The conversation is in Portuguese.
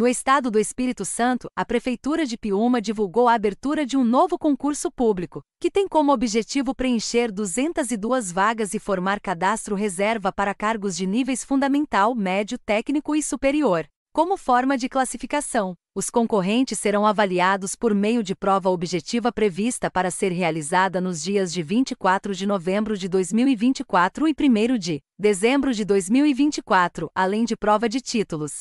No estado do Espírito Santo, a Prefeitura de Piúma divulgou a abertura de um novo concurso público, que tem como objetivo preencher 202 vagas e formar cadastro reserva para cargos de níveis fundamental, médio, técnico e superior. Como forma de classificação, os concorrentes serão avaliados por meio de prova objetiva prevista para ser realizada nos dias de 24 de novembro de 2024 e 1 de dezembro de 2024, além de prova de títulos.